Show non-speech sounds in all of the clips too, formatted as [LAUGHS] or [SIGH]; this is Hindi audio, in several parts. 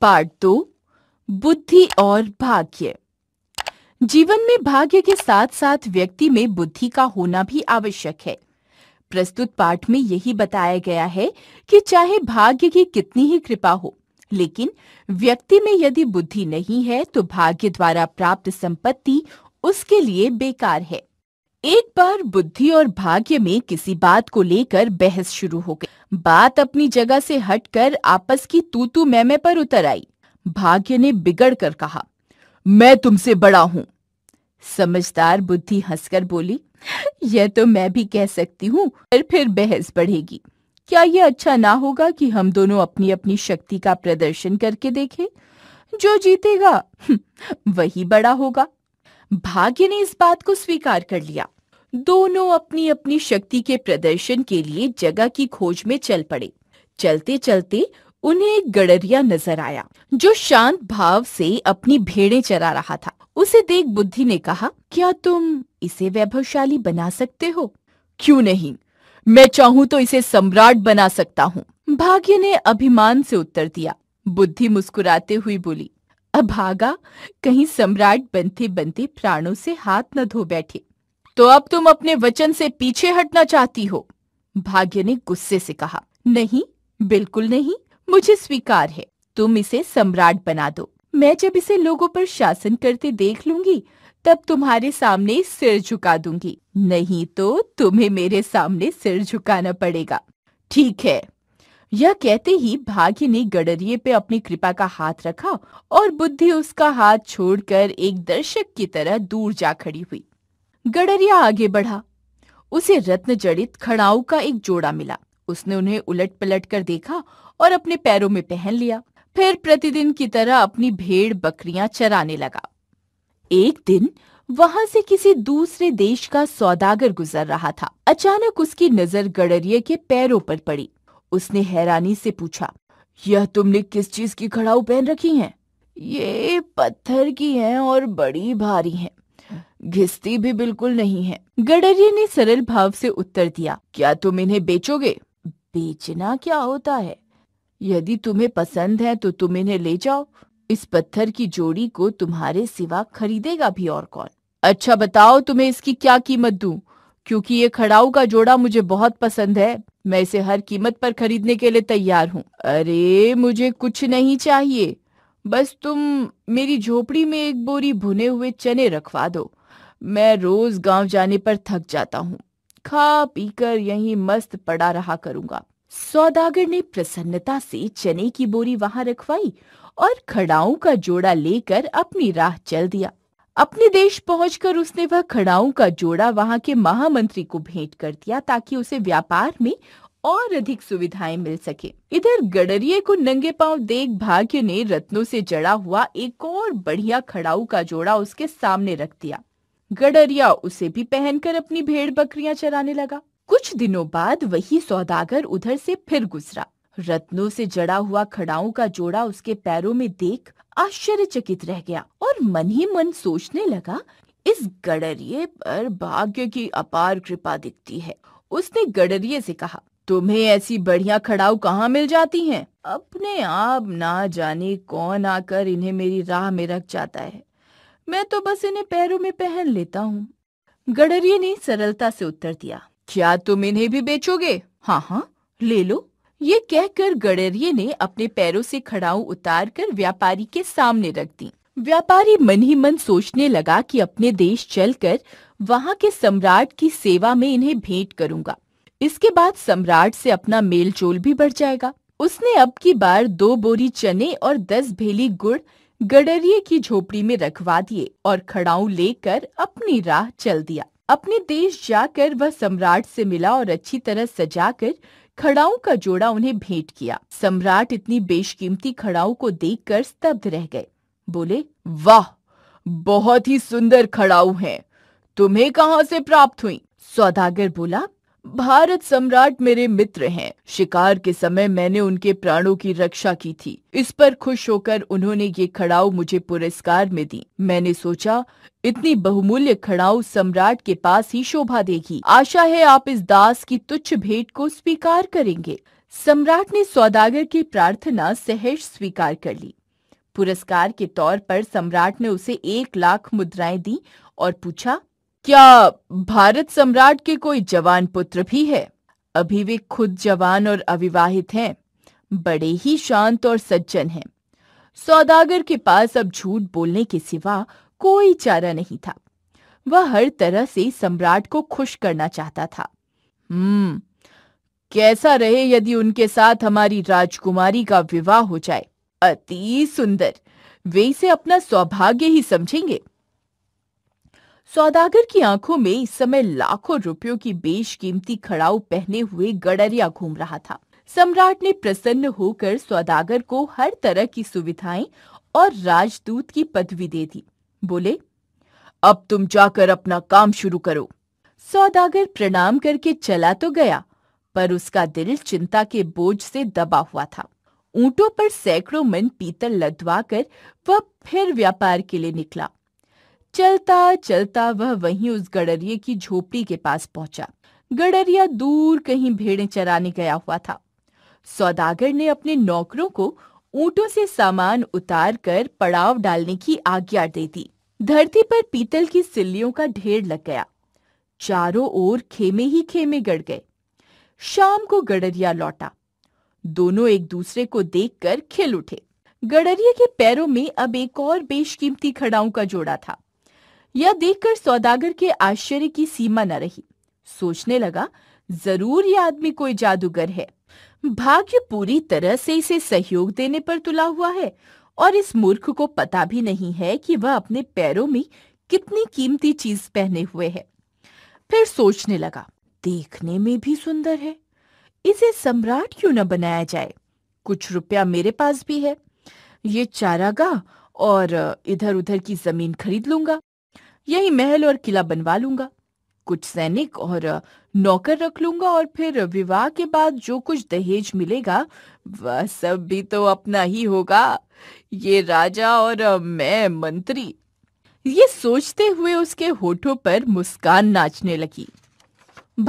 पार्ट दो बुद्धि और भाग्य जीवन में भाग्य के साथ साथ व्यक्ति में बुद्धि का होना भी आवश्यक है प्रस्तुत पाठ में यही बताया गया है कि चाहे भाग्य की कितनी ही कृपा हो लेकिन व्यक्ति में यदि बुद्धि नहीं है तो भाग्य द्वारा प्राप्त संपत्ति उसके लिए बेकार है एक बार बुद्धि और भाग्य में किसी बात को लेकर बहस शुरू हो गई बात अपनी जगह से हटकर आपस की तू तू मैमे पर उतर आई भाग्य ने बिगड़ कर कहा मैं तुमसे बड़ा हूँ समझदार बुद्धि हंसकर बोली यह तो मैं भी कह सकती हूँ पर फिर बहस बढ़ेगी क्या यह अच्छा ना होगा कि हम दोनों अपनी अपनी शक्ति का प्रदर्शन करके देखें जो जीतेगा [LAUGHS] वही बड़ा होगा भाग्य ने इस बात को स्वीकार कर लिया दोनों अपनी अपनी शक्ति के प्रदर्शन के लिए जगह की खोज में चल पड़े चलते चलते उन्हें एक गडरिया नजर आया जो शांत भाव से अपनी भेड़े चरा रहा था उसे देख बुद्धि ने कहा क्या तुम इसे वैभवशाली बना सकते हो क्यों नहीं मैं चाहूँ तो इसे सम्राट बना सकता हूँ भाग्य ने अभिमान से उत्तर दिया बुद्धि मुस्कुराते हुई बोली अभागा कहीं सम्राट बनते बनते प्राणों से हाथ न धो बैठे तो अब तुम अपने वचन से पीछे हटना चाहती हो भाग्य ने गुस्से से कहा नहीं बिल्कुल नहीं मुझे स्वीकार है तुम इसे सम्राट बना दो मैं जब इसे लोगों पर शासन करते देख लूंगी तब तुम्हारे सामने सिर झुका दूंगी नहीं तो तुम्हें मेरे सामने सिर झुकाना पड़ेगा ठीक है यह कहते ही भाग्य ने गडरिये पे अपनी कृपा का हाथ रखा और बुद्धि उसका हाथ छोड़कर एक दर्शक की तरह दूर जा खड़ी हुई गडरिया आगे बढ़ा उसे रत्न जड़ित खड़ाऊ का एक जोड़ा मिला उसने उन्हें उलट पलट कर देखा और अपने पैरों में पहन लिया फिर प्रतिदिन की तरह अपनी भेड़ बकरियां चराने लगा एक दिन वहां से किसी दूसरे देश का सौदागर गुजर रहा था अचानक उसकी नजर गडरिया के पैरों पर पड़ी उसने हैरानी से पूछा यह तुमने किस चीज की खड़ाऊ पहन रखी है ये पत्थर की हैं और बड़ी भारी हैं। घिसती भी बिल्कुल नहीं है गडरिया ने सरल भाव से उत्तर दिया क्या तुम इन्हें बेचोगे बेचना क्या होता है यदि तुम्हें पसंद है तो तुम इन्हें ले जाओ इस पत्थर की जोड़ी को तुम्हारे सिवा खरीदेगा भी और कौन अच्छा बताओ तुम्हें इसकी क्या कीमत दू क्योंकि ये खड़ाऊ का जोड़ा मुझे बहुत पसंद है मैं इसे हर कीमत पर खरीदने के लिए तैयार हूँ अरे मुझे कुछ नहीं चाहिए बस तुम मेरी झोपड़ी में एक बोरी भुने हुए चने रखवा दो मैं रोज गांव जाने पर थक जाता हूँ खा पीकर यहीं मस्त पड़ा रहा करूंगा सौदागर ने प्रसन्नता से चने की बोरी वहां रखवाई और खड़ाऊ का जोड़ा लेकर अपनी राह चल दिया अपने देश पहुंचकर उसने वह खड़ाऊ का जोड़ा वहां के महामंत्री को भेंट कर दिया ताकि उसे व्यापार में और अधिक सुविधाएं मिल सके इधर गडरिये को नंगे पांव देख भाग्य ने रत्नों से जड़ा हुआ एक और बढ़िया खड़ाऊ का जोड़ा उसके सामने रख दिया गडरिया उसे भी पहनकर अपनी भेड़ बकरियां चराने लगा कुछ दिनों बाद वही सौदागर उधर से फिर गुजरा रत्नों से जड़ा हुआ खड़ाओं का जोड़ा उसके पैरों में देख आश्चर्यचकित रह गया और मन ही मन सोचने लगा इस गडरिये पर भाग्य की अपार कृपा दिखती है उसने गडरिये से कहा तुम्हें ऐसी बढ़िया खड़ाऊ कहाँ मिल जाती हैं? अपने आप ना जाने कौन आकर इन्हें मेरी राह में रख जाता है मैं तो बस इन्हें पैरों में पहन लेता हूँ गडरिये ने सरलता से उत्तर दिया क्या तुम इन्हें भी बेचोगे हाँ हाँ ले लो ये कहकर गडरिये ने अपने पैरों से खड़ाऊ उतार कर व्यापारी के सामने रख दी व्यापारी मन ही मन सोचने लगा कि अपने देश चलकर वहाँ के सम्राट की सेवा में इन्हें भेंट करूंगा इसके बाद सम्राट से अपना मेल जोल भी बढ़ जाएगा उसने अब की बार दो बोरी चने और दस भेली गुड़ गडरिये की झोपड़ी में रखवा दिए और खड़ाऊ लेकर अपनी राह चल दिया अपने देश जाकर वह सम्राट से मिला और अच्छी तरह सजाकर खड़ाऊ का जोड़ा उन्हें भेंट किया सम्राट इतनी बेशकीमती खड़ाऊ को देखकर स्तब्ध रह गए बोले वाह बहुत ही सुंदर खड़ाऊ है तुम्हें कहाँ से प्राप्त हुई सौदागर बोला भारत सम्राट मेरे मित्र हैं शिकार के समय मैंने उनके प्राणों की रक्षा की थी इस पर खुश होकर उन्होंने ये खड़ाऊ मुझे पुरस्कार में दी मैंने सोचा इतनी बहुमूल्य खड़ाऊ सम्राट के पास ही शोभा देगी आशा है आप इस दास की तुच्छ भेंट को स्वीकार करेंगे सम्राट ने सौदागर की प्रार्थना सहज स्वीकार कर ली पुरस्कार के तौर पर सम्राट ने उसे एक लाख मुद्राएं दी और पूछा क्या भारत सम्राट के कोई जवान पुत्र भी है अभी वे खुद जवान और अविवाहित हैं बड़े ही शांत और सज्जन हैं सौदागर के पास अब झूठ बोलने के सिवा कोई चारा नहीं था वह हर तरह से सम्राट को खुश करना चाहता था हम्म कैसा रहे यदि उनके साथ हमारी राजकुमारी का विवाह हो जाए अति सुंदर वे इसे अपना सौभाग्य ही समझेंगे सौदागर की आंखों में इस समय लाखों रुपयों की बेश कीमती खड़ाऊ पहने हुए गडरिया घूम रहा था सम्राट ने प्रसन्न होकर सौदागर को हर तरह की सुविधाएं और राजदूत की पदवी दे दी बोले अब तुम जाकर अपना काम शुरू करो सौदागर प्रणाम करके चला तो गया पर उसका दिल चिंता के बोझ से दबा हुआ था ऊंटों पर सैकड़ों मन पीतल लदवा कर वह फिर व्यापार के लिए निकला चलता चलता वह वहीं उस गडरिये की झोपड़ी के पास पहुंचा गडरिया दूर कहीं भेड़े चराने गया हुआ था सौदागर ने अपने नौकरों को ऊंटों से सामान उतार कर पड़ाव डालने की आज्ञा दे दी धरती पर पीतल की सिल्लियों का ढेर लग गया चारों ओर खेमे ही खेमे गड़ गए शाम को गडरिया लौटा दोनों एक दूसरे को देखकर खिल उठे गडरिया के पैरों में अब एक और बेशकीमती खड़ाऊ का जोड़ा था यह देखकर सौदागर के आश्चर्य की सीमा न रही सोचने लगा जरूर यह आदमी कोई जादूगर है भाग्य पूरी तरह से इसे सहयोग देने पर तुला हुआ है और इस मूर्ख को पता भी नहीं है कि वह अपने पैरों में कितनी कीमती चीज पहने हुए है फिर सोचने लगा देखने में भी सुंदर है इसे सम्राट क्यों न बनाया जाए कुछ रुपया मेरे पास भी है ये चारागा और इधर उधर की जमीन खरीद लूंगा यही महल और किला बनवा लूंगा कुछ सैनिक और नौकर रख लूंगा और फिर विवाह के बाद जो कुछ दहेज मिलेगा वह सब भी तो अपना ही होगा ये राजा और मैं मंत्री ये सोचते हुए उसके होठों पर मुस्कान नाचने लगी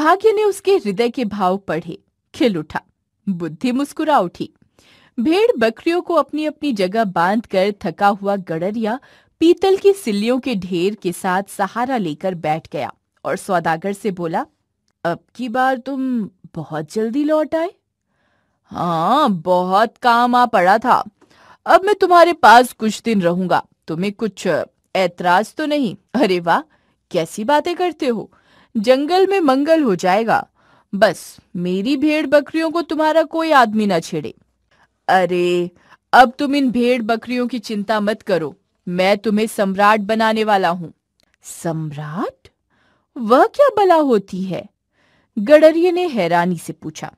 भाग्य ने उसके हृदय के भाव पढ़े खिल उठा बुद्धि मुस्कुरा उठी भेड़ बकरियों को अपनी अपनी जगह बांधकर थका हुआ गड़रिया पीतल की सिल्लियों के ढेर के साथ सहारा लेकर बैठ गया और सौदागर से बोला अब की बार तुम बहुत जल्दी लौट आए हाँ बहुत काम आ पड़ा था अब मैं तुम्हारे पास कुछ दिन रहूंगा तुम्हें कुछ ऐतराज तो नहीं अरे वाह कैसी बातें करते हो जंगल में मंगल हो जाएगा बस मेरी भेड़ बकरियों को तुम्हारा कोई आदमी ना छेड़े अरे अब तुम इन भेड़ बकरियों की चिंता मत करो मैं तुम्हें सम्राट बनाने वाला हूं सम्राट वह क्या बला होती है गडरिये ने हैरानी से पूछा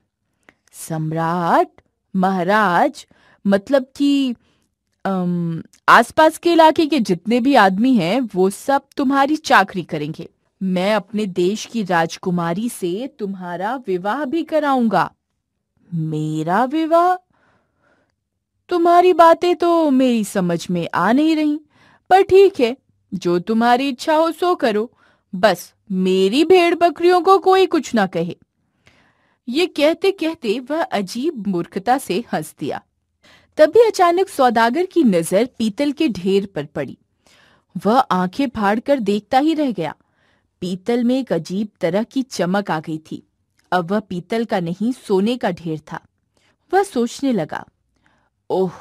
सम्राट महाराज मतलब कि आसपास के इलाके के जितने भी आदमी हैं वो सब तुम्हारी चाकरी करेंगे मैं अपने देश की राजकुमारी से तुम्हारा विवाह भी कराऊंगा मेरा विवाह तुम्हारी बातें तो मेरी समझ में आ नहीं रही पर ठीक है जो तुम्हारी इच्छा हो सो करो बस मेरी भेड़ बकरियों को कोई कुछ ना कहे ये कहते कहते वह अजीब मूर्खता से हंस दिया तभी अचानक सौदागर की नजर पीतल के ढेर पर पड़ी वह आंखें फाड़कर देखता ही रह गया पीतल में एक अजीब तरह की चमक आ गई थी अब वह पीतल का नहीं सोने का ढेर था वह सोचने लगा ओह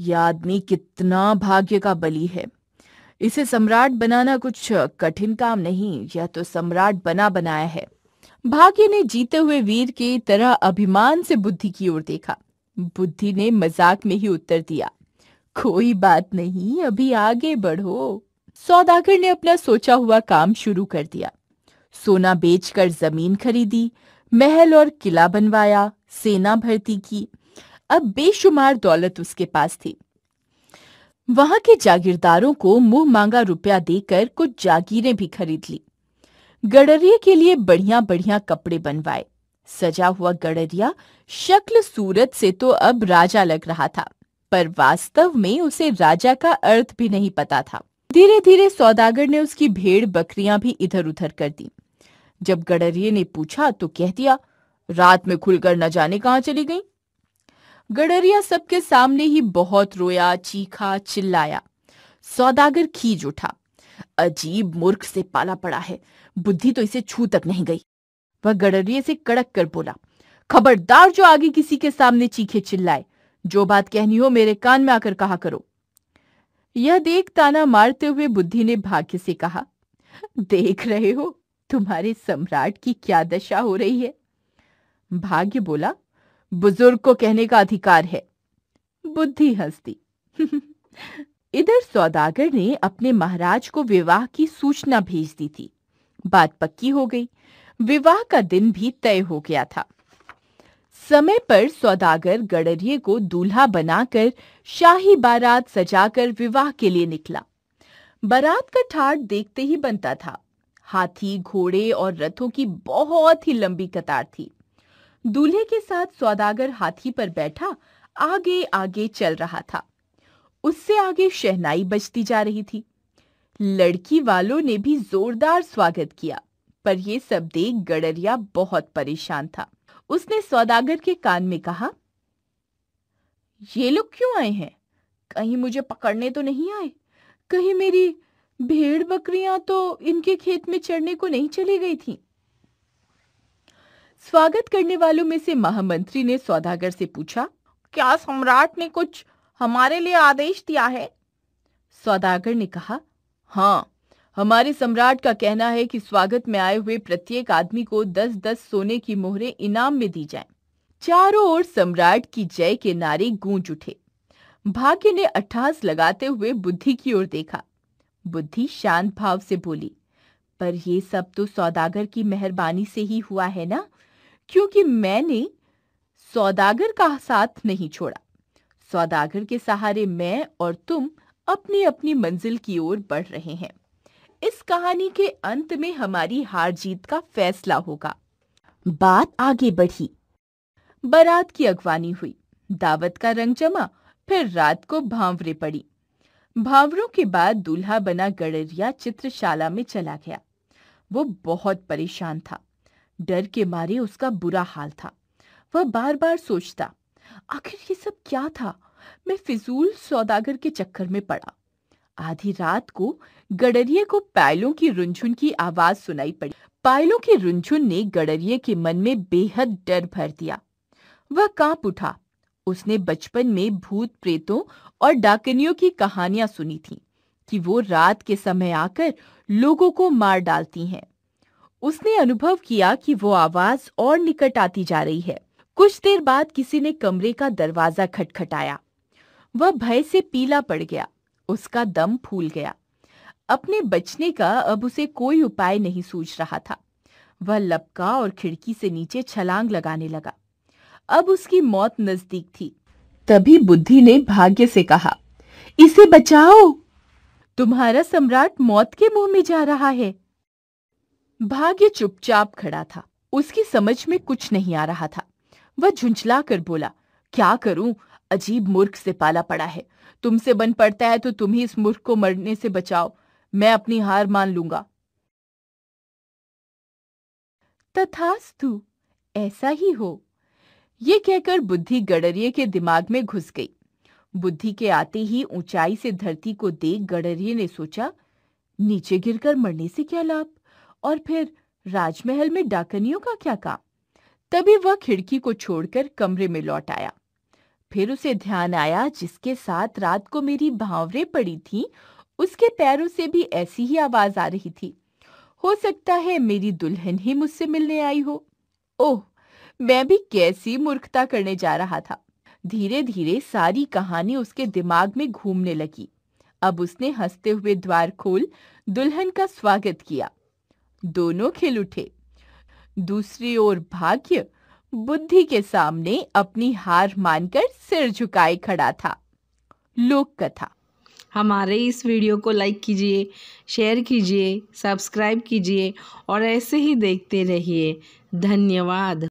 यह आदमी कितना भाग्य का बली है इसे सम्राट बनाना कुछ कठिन काम नहीं यह तो सम्राट बना बनाया है भाग्य ने जीते हुए वीर की तरह अभिमान से बुद्धि की ओर देखा बुद्धि ने मजाक में ही उत्तर दिया कोई बात नहीं अभी आगे बढ़ो सौदागर ने अपना सोचा हुआ काम शुरू कर दिया सोना बेचकर जमीन खरीदी महल और किला बनवाया सेना भर्ती की अब बेशुमार दौलत उसके पास थी वहां के जागीरदारों को मुंह मांगा रुपया देकर कुछ जागीरें भी खरीद ली गडरिए के लिए बढ़िया बढ़िया कपड़े बनवाए सजा हुआ गडरिया शक्ल सूरत से तो अब राजा लग रहा था पर वास्तव में उसे राजा का अर्थ भी नहीं पता था धीरे धीरे सौदागर ने उसकी भेड़ बकरियां भी इधर उधर कर दी जब गडरिये ने पूछा तो कह दिया रात में खुलकर न जाने कहा चली गई गडरिया सबके सामने ही बहुत रोया चीखा चिल्लाया सौदागर खींच उठा अजीब मूर्ख से पाला पड़ा है बुद्धि तो इसे छू तक नहीं गई वह गड़रिया से कड़क कर बोला खबरदार जो आगे किसी के सामने चीखे चिल्लाए जो बात कहनी हो मेरे कान में आकर कहा करो यह देख ताना मारते हुए बुद्धि ने भाग्य से कहा देख रहे हो तुम्हारे सम्राट की क्या दशा हो रही है भाग्य बोला बुजुर्ग को कहने का अधिकार है बुद्धि हस्ती इधर सौदागर ने अपने महाराज को विवाह की सूचना भेज दी थी बात पक्की हो गई विवाह का दिन भी तय हो गया था समय पर सौदागर गडरिये को दूल्हा बनाकर शाही बारात सजाकर विवाह के लिए निकला बारात का ठाट देखते ही बनता था हाथी घोड़े और रथों की बहुत ही लंबी कतार थी दूल्हे के साथ सौदागर हाथी पर बैठा आगे आगे चल रहा था उससे आगे शहनाई बजती जा रही थी लड़की वालों ने भी जोरदार स्वागत किया पर यह सब देख गडरिया बहुत परेशान था उसने सौदागर के कान में कहा ये लोग क्यों आए हैं कहीं मुझे पकड़ने तो नहीं आए कहीं मेरी भेड़ बकरियां तो इनके खेत में चढ़ने को नहीं चली गई थीं। स्वागत करने वालों में से महामंत्री ने सौदागर से पूछा क्या सम्राट ने कुछ हमारे लिए आदेश दिया है सौदागर ने कहा हाँ हमारे सम्राट का कहना है कि स्वागत में आए हुए प्रत्येक आदमी को दस दस सोने की मोहरे इनाम में दी जाएं। चारों ओर सम्राट की जय के नारे गूंज उठे भाग्य ने अट्ठास लगाते हुए बुद्धि की ओर देखा बुद्धि शांत भाव से बोली पर ये सब तो सौदागर की मेहरबानी से ही हुआ है ना क्योंकि मैंने सौदागर का साथ नहीं छोड़ा सौदागर के सहारे मैं और तुम अपनी अपनी मंजिल की ओर बढ़ रहे हैं इस कहानी के अंत में हमारी हार जीत का फैसला होगा बात आगे बढ़ी बारात की अगवानी हुई दावत का रंग जमा फिर रात को भावरे पड़ी भावरों के बाद दूल्हा बना गडरिया चित्रशाला में चला गया वो बहुत परेशान था डर के मारे उसका बुरा हाल था वह बार बार सोचता आखिर ये सब क्या था मैं फिजूल सौदागर के चक्कर में पड़ा आधी रात को गडरिये को पायलों की रुंझुन की आवाज सुनाई पड़ी पायलों की रुंझुन ने गडरिये के मन में बेहद डर भर दिया वह कांप उठा उसने बचपन में भूत प्रेतों और डाकनियों की कहानियां सुनी थी कि वो रात के समय आकर लोगों को मार डालती हैं उसने अनुभव किया कि वो आवाज और निकट आती जा रही है कुछ देर बाद किसी ने कमरे का दरवाजा खटखटाया वह भय से पीला पड़ गया उसका दम फूल गया अपने बचने का अब उसे कोई उपाय नहीं सूझ रहा था वह लपका और खिड़की से नीचे छलांग लगाने लगा अब उसकी मौत नजदीक थी तभी बुद्धि ने भाग्य से कहा इसे बचाओ तुम्हारा सम्राट मौत के मुंह में जा रहा है भाग्य चुपचाप खड़ा था उसकी समझ में कुछ नहीं आ रहा था वह झुंझला कर बोला क्या करूं अजीब मूर्ख से पाला पड़ा है तुमसे बन पड़ता है तो तुम ही इस मूर्ख को मरने से बचाओ मैं अपनी हार मान लूंगा तथास्तु ऐसा ही हो यह कहकर बुद्धि गडरिये के दिमाग में घुस गई बुद्धि के आते ही ऊंचाई से धरती को देख गडरिये ने सोचा नीचे गिरकर मरने से क्या लाभ और फिर राजमहल में डाकनियों का क्या काम तभी वह खिड़की को छोड़कर कमरे में लौट आया फिर उसे ध्यान आया जिसके साथ रात को मेरी भावरे पड़ी थी उसके पैरों से भी ऐसी ही आवाज आ रही थी हो सकता है मेरी दुल्हन ही मुझसे मिलने आई हो ओह मैं भी कैसी मूर्खता करने जा रहा था धीरे धीरे सारी कहानी उसके दिमाग में घूमने लगी अब उसने हंसते हुए द्वार खोल दुल्हन का स्वागत किया दोनों खिल उठे दूसरी ओर भाग्य बुद्धि के सामने अपनी हार मानकर सिर झुकाए खड़ा था लोक कथा हमारे इस वीडियो को लाइक कीजिए शेयर कीजिए सब्सक्राइब कीजिए और ऐसे ही देखते रहिए धन्यवाद